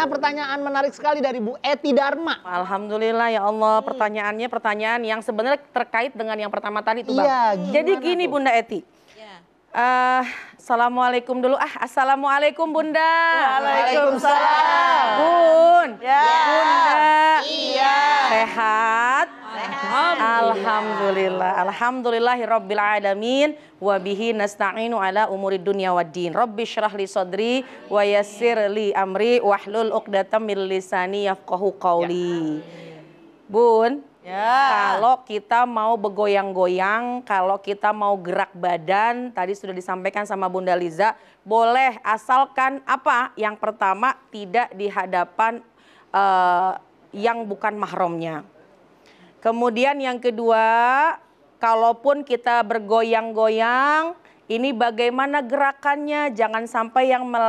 Nah pertanyaan menarik sekali dari Bu Eti Dharma. Alhamdulillah ya Allah pertanyaannya pertanyaan yang sebenarnya terkait dengan yang pertama tadi tuh Bang. Iya, Jadi gini tuh? Bunda Eti. Uh, Assalamualaikum dulu ah Assalamualaikum Bunda Waalaikumsalam Bun ya. Bunda Iya Sehat Alhamdulillah. Alhamdulillahirabbil alamin Wabihi nasta'inu ala umuri dunya waddin. Rabbi syrah li sadri wa li amri wahlul 'uqdatam min lisani yafqahu qawli. Ya. Bun, Ya. Kalau kita mau begoyang-goyang, kalau kita mau gerak badan, tadi sudah disampaikan sama Bunda Liza, boleh asalkan apa? Yang pertama tidak di hadapan uh, yang bukan mahromnya. Kemudian yang kedua, kalaupun kita bergoyang-goyang, ini bagaimana gerakannya? Jangan sampai yang e,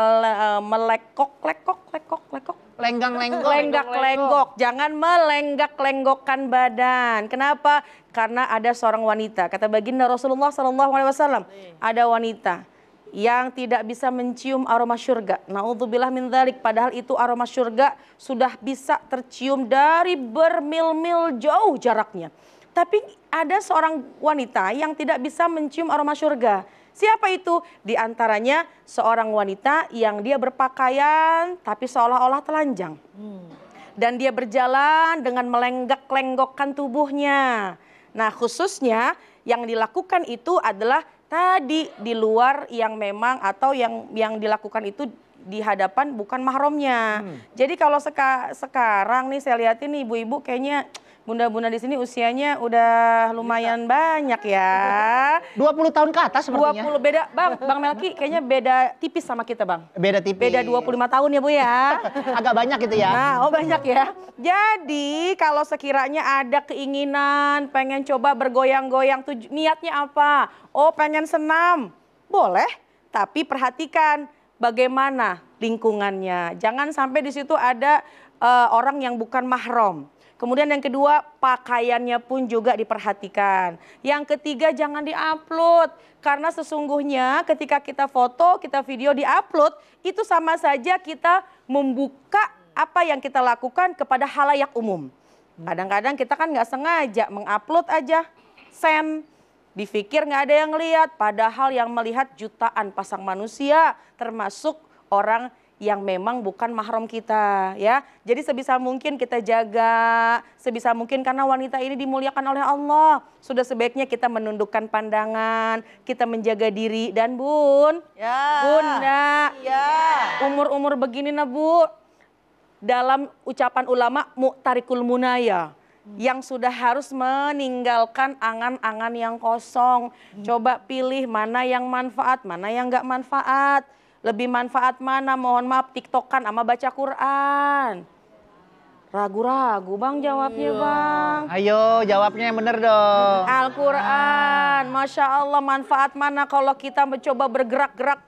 melekok, lekok, lekok, lekok. Lenggang-lenggok. Lenggak-lenggok. Jangan melenggak-lenggokkan badan. Kenapa? Karena ada seorang wanita. Kata baginda Rasulullah SAW, ada wanita yang tidak bisa mencium aroma syurga. Naudzubillah min dzalik padahal itu aroma syurga sudah bisa tercium dari bermil-mil jauh jaraknya. Tapi ada seorang wanita yang tidak bisa mencium aroma syurga. Siapa itu? Di antaranya seorang wanita yang dia berpakaian tapi seolah-olah telanjang. Dan dia berjalan dengan melenggak-lenggokkan tubuhnya. Nah khususnya yang dilakukan itu adalah tadi di luar yang memang atau yang yang dilakukan itu di hadapan bukan mahramnya. Hmm. Jadi kalau seka sekarang nih saya lihat ini ibu-ibu kayaknya bunda-bunda di sini usianya udah lumayan banyak ya. 20 tahun ke atas sepertinya. 20 beda Bang, Bang Melki kayaknya beda tipis sama kita, Bang. Beda tipis. Beda 25 tahun ya, Bu ya. Agak banyak gitu ya. Nah, oh banyak ya. Jadi, kalau sekiranya ada keinginan pengen coba bergoyang-goyang, niatnya apa? Oh, pengen senam. Boleh, tapi perhatikan bagaimana lingkungannya. Jangan sampai di situ ada uh, orang yang bukan mahram. Kemudian yang kedua, pakaiannya pun juga diperhatikan. Yang ketiga, jangan diupload. Karena sesungguhnya ketika kita foto, kita video diupload, itu sama saja kita membuka apa yang kita lakukan kepada halayak umum. Kadang-kadang kita kan nggak sengaja mengupload aja, send, Difikir nggak ada yang lihat, padahal yang melihat jutaan pasang manusia, termasuk orang yang memang bukan mahram kita ya. Jadi sebisa mungkin kita jaga, sebisa mungkin karena wanita ini dimuliakan oleh Allah. Sudah sebaiknya kita menundukkan pandangan, kita menjaga diri dan Bun. Ya. Bunda. Ya. Umur-umur begini nah Dalam ucapan ulama muktarikul munaya Hmm. yang sudah harus meninggalkan angan-angan yang kosong. Hmm. Coba pilih mana yang manfaat, mana yang nggak manfaat. Lebih manfaat mana? Mohon maaf, tiktokan sama baca Quran. Ragu-ragu bang jawabnya iya. bang. Ayo jawabnya yang benar dong. Al-Quran, Masya Allah manfaat mana kalau kita mencoba bergerak-gerak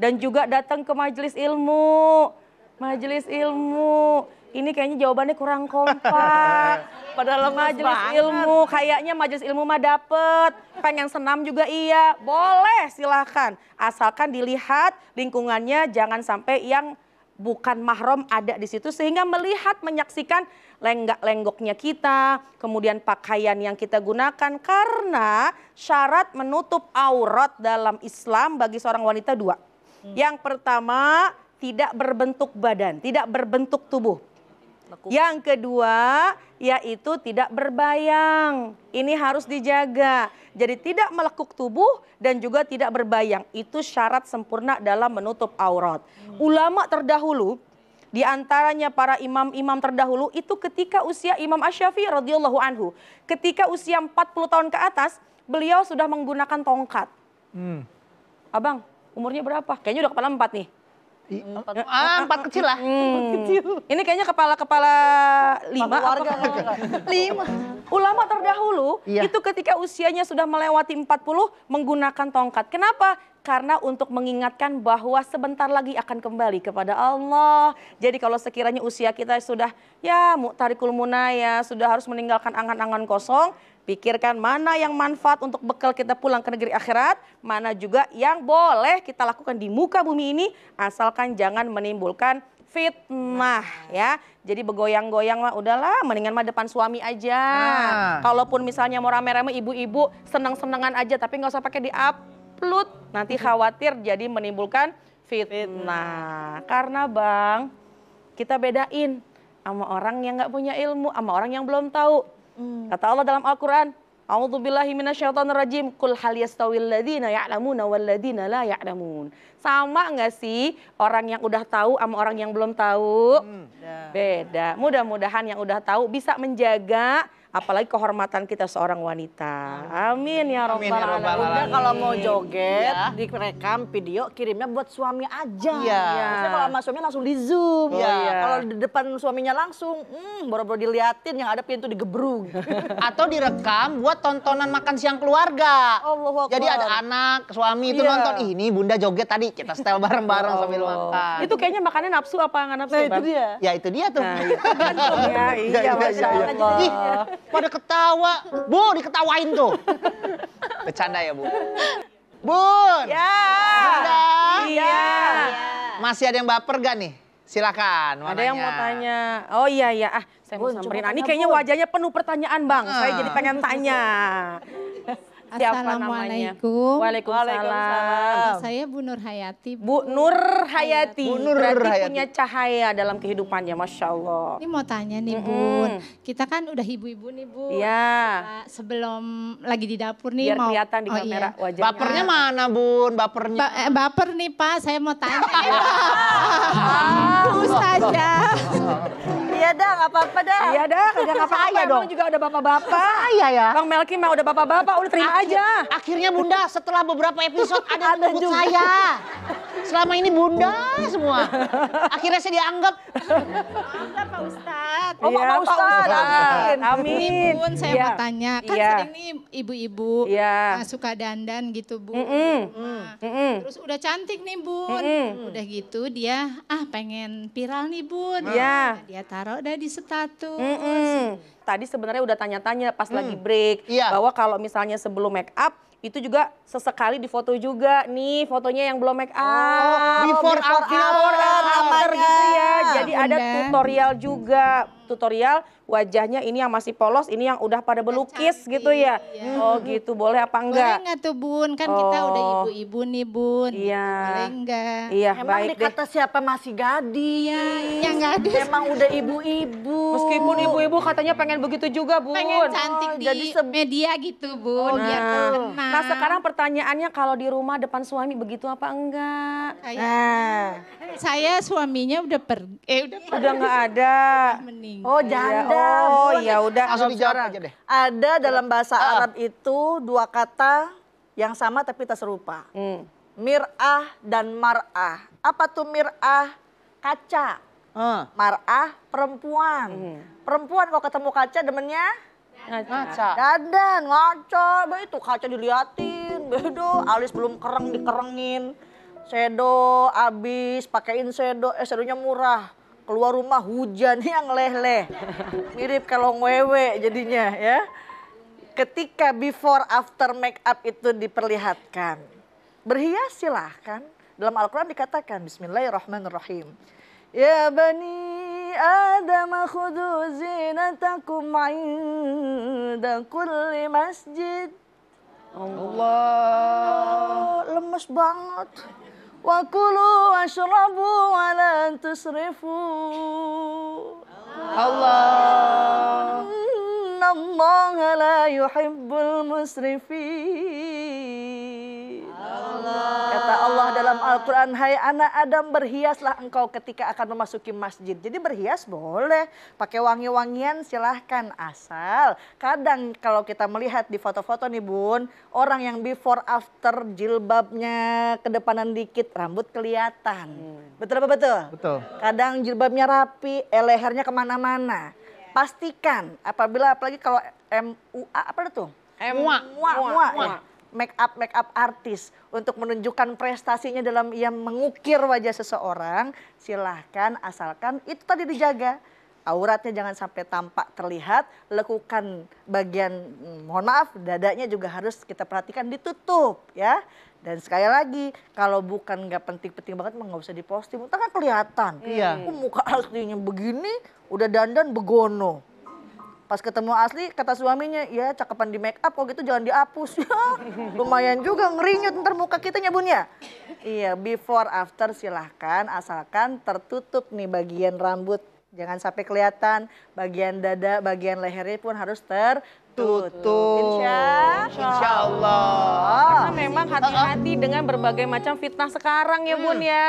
dan juga datang ke majelis ilmu. Majelis ilmu ini kayaknya jawabannya kurang kompak. Padahal majelis ilmu, kayaknya majelis ilmu mah dapet. Pengen senam juga iya, boleh silahkan. Asalkan dilihat lingkungannya jangan sampai yang bukan mahrom ada di situ sehingga melihat menyaksikan lenggak lenggoknya kita, kemudian pakaian yang kita gunakan karena syarat menutup aurat dalam Islam bagi seorang wanita dua. Hmm. Yang pertama tidak berbentuk badan, tidak berbentuk tubuh. Lekuk. Yang kedua yaitu tidak berbayang. Ini harus dijaga. Jadi tidak melekuk tubuh dan juga tidak berbayang. Itu syarat sempurna dalam menutup aurat. Hmm. Ulama terdahulu di antaranya para imam-imam terdahulu itu ketika usia Imam Asy-Syafi'i radhiyallahu anhu, ketika usia 40 tahun ke atas, beliau sudah menggunakan tongkat. Hmm. Abang, umurnya berapa? Kayaknya udah kepala empat nih. Empat, eh, ah, empat kecil lah. Hmm. kecil. Ini kayaknya kepala-kepala lima. Keluarga, lima. Ulama terdahulu iya. itu ketika usianya sudah melewati 40 menggunakan tongkat. Kenapa? karena untuk mengingatkan bahwa sebentar lagi akan kembali kepada Allah. Jadi kalau sekiranya usia kita sudah ya mu'tarikul munaya, sudah harus meninggalkan angan-angan kosong, Pikirkan mana yang manfaat untuk bekal kita pulang ke negeri akhirat, mana juga yang boleh kita lakukan di muka bumi ini asalkan jangan menimbulkan fitnah ya. Jadi begoyang-goyang mah udahlah mendingan mah depan suami aja. Nah. Kalaupun misalnya mau rame-rame ibu-ibu senang senangan aja tapi nggak usah pakai di-upload. Nanti khawatir jadi menimbulkan fitnah. fitnah. Karena Bang kita bedain sama orang yang nggak punya ilmu sama orang yang belum tahu Hmm. Kata Allah dalam Al-Quran, rajim, kul hal ya ya'lamuna la ya'lamun. Sama nggak sih orang yang udah tahu sama orang yang belum tahu? Hmm. Beda. Mudah-mudahan yang udah tahu bisa menjaga apalagi kehormatan kita seorang wanita. Ah. Amin ya robbal ya alamin. kalau mau joget, ya. direkam video, kirimnya buat suami aja. Iya. Ya. kalau sama suami langsung di zoom. Oh, ya. Kalau di depan suaminya langsung, hmm, baru-baru diliatin yang ada pintu digebruk. Atau direkam buat tontonan makan siang keluarga. Oh, Allah Jadi ada anak, suami itu ya. nonton, ini bunda joget tadi kita setel bareng-bareng oh, sambil makan. Itu kayaknya makannya nafsu apa nggak nafsu? Nah, itu dia. Ya itu dia tuh. Nah, itu dia. iya, iya, iya, iya, iya, iya, iya, iya, iya, iya, iya, iya, iya, iya, iya, iya, iya, iya, iya, pada ketawa. Bu, diketawain tuh. Bercanda ya, Bu? Bu, Ya. Bunda. Iya. iya. Masih ada yang baper gak nih? Silakan. Ada yang mau tanya. Oh iya iya. Ah, saya mau samperin. Ah, ini kayaknya wajahnya penuh pertanyaan, Bang. Saya ah. jadi pengen tanya. Assalamualaikum. Waalaikumsalam. Saya Bu Nur Hayati. Bu, Bu Nur Hayati. Bu Nur Berarti Hayati. punya cahaya dalam kehidupannya, Masya Allah. Ini mau tanya nih mm -hmm. Bun, kita kan udah ibu-ibu nih Bu. Iya. Sebelum lagi di dapur nih. Biar mau... kelihatan di oh, kamera iya. wajahnya. Bapernya mana Bun, bapernya? Ba eh, baper nih Pak, saya mau tanya. Ah. Ustazah. Iya dah, gak apa-apa dah. Iya dah, kagak apa-apa. dong. dong. juga ada bapak-bapak. Saya ya. Bang Melki mah udah bapak-bapak, udah terima Akhir, aja. Akhirnya Bunda setelah beberapa episode ada, yang menyebut saya. Selama ini Bunda semua. Akhirnya saya dianggap. Anggap Pak Ustaz. Ustadz. Oh, ya, Pak Ustadz. Pak Ustadz. Amin. Amin. Bun, saya ya. mau tanya. Kan ya. sering nih ibu-ibu ya. suka dandan gitu, Bu. Mm -mm. Nah, mm -mm. Terus udah cantik nih, Bun. Mm -mm. Udah gitu dia, ah pengen viral nih, Bun. Ya. Nah, dia taruh dah di status. Mm -mm. Tadi sebenarnya udah tanya-tanya pas mm. lagi break. Ya. Bahwa kalau misalnya sebelum make up, itu juga sesekali difoto juga nih fotonya yang belum make oh, up oh, before, before after, gitu ya. before after gitu ya jadi Bener. ada tutorial juga tutorial wajahnya ini yang masih polos ini yang udah pada belukis Cantik, gitu ya oh, iya. oh gitu boleh apa enggak boleh enggak tuh bun kan oh. kita udah ibu-ibu nih bun iya boleh enggak iya emang baik dikata deh. siapa masih gadis ya, yang gadis emang udah ibu-ibu meskipun ibu-ibu katanya pengen begitu juga bun pengen cantik oh, di jadi media gitu bun oh, nah. biar Nah, sekarang pertanyaannya kalau di rumah depan suami begitu apa enggak? Nah, saya suaminya udah pergi. Eh, udah pergi. Udah nggak ada. Oh, janda. Oh, ya udah. Langsung dijawab aja deh. Ada dalam iya. bahasa uh. Arab itu dua kata yang sama tapi tak serupa. Hmm. Mir'ah dan mar'ah. Apa tuh mir'ah? Kaca. Uh. Mar'ah perempuan. Hmm. Perempuan kalau ketemu kaca demennya Ngaca. Dandan, ngaca. Bah itu kaca diliatin. Bedo, alis belum kereng dikerengin. Sedo abis, pakein sedo. Eh sedonya murah. Keluar rumah hujan yang leleh. Mirip kalong wewe jadinya ya. Ketika before after make up itu diperlihatkan. Berhias silahkan. Dalam Al-Quran dikatakan Bismillahirrahmanirrahim. Ya Bani آدم خذوا زينتكم عند كل مسجد Allah lemes banget wa kulu washrabu wa la tusrifu Allah la yuhibbul Kata Allah dalam Al-Quran, Hai anak Adam berhiaslah engkau ketika akan memasuki masjid. Jadi berhias boleh, pakai wangi-wangian silahkan asal. Kadang kalau kita melihat di foto-foto nih bun, orang yang before after jilbabnya kedepanan dikit, rambut kelihatan. Hmm. Betul apa betul? Betul. Kadang jilbabnya rapi, eh, lehernya kemana-mana. Iya. Pastikan apabila apalagi kalau MUA apa itu? MUA. MUA. MUA. MUA. MUA make up make up artis untuk menunjukkan prestasinya dalam ia mengukir wajah seseorang, silahkan asalkan itu tadi dijaga. Auratnya jangan sampai tampak terlihat, lekukan bagian hmm, mohon maaf dadanya juga harus kita perhatikan ditutup ya. Dan sekali lagi, kalau bukan nggak penting-penting banget, mah nggak usah diposting. kan kelihatan. Iya. Hmm. Muka aslinya begini, udah dandan begono. Pas ketemu asli, kata suaminya, ya cakepan di make up, kok gitu jangan dihapus. Ya, lumayan juga ngerinyut ntar muka kita ya bun ya. Iya, before after silahkan, asalkan tertutup nih bagian rambut. Jangan sampai kelihatan, bagian dada, bagian lehernya pun harus tertutup. Insya, Insya Allah memang hati-hati dengan berbagai macam fitnah sekarang ya Bun hmm. ya.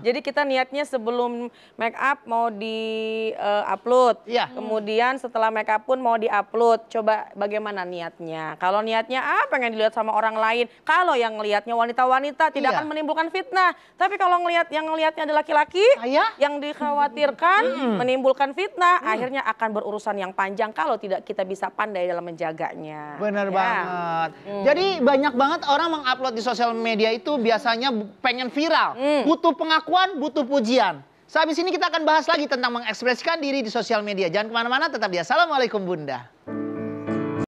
Jadi kita niatnya sebelum make up mau di uh, upload. Ya. Kemudian setelah make up pun mau di upload. Coba bagaimana niatnya? Kalau niatnya ah pengen dilihat sama orang lain. Kalau yang ngelihatnya wanita-wanita tidak iya. akan menimbulkan fitnah. Tapi kalau ngelihat yang ngelihatnya ada laki-laki iya. yang dikhawatirkan hmm. hmm. menimbulkan fitnah, hmm. akhirnya akan berurusan yang panjang kalau tidak kita bisa pandai dalam menjaganya. Benar ya. banget. Hmm. Jadi banyak banget orang meng upload di sosial media itu biasanya pengen viral, hmm. butuh pengakuan, butuh pujian. Sehabis ini kita akan bahas lagi tentang mengekspresikan diri di sosial media. Jangan kemana-mana, tetap di Assalamualaikum Bunda.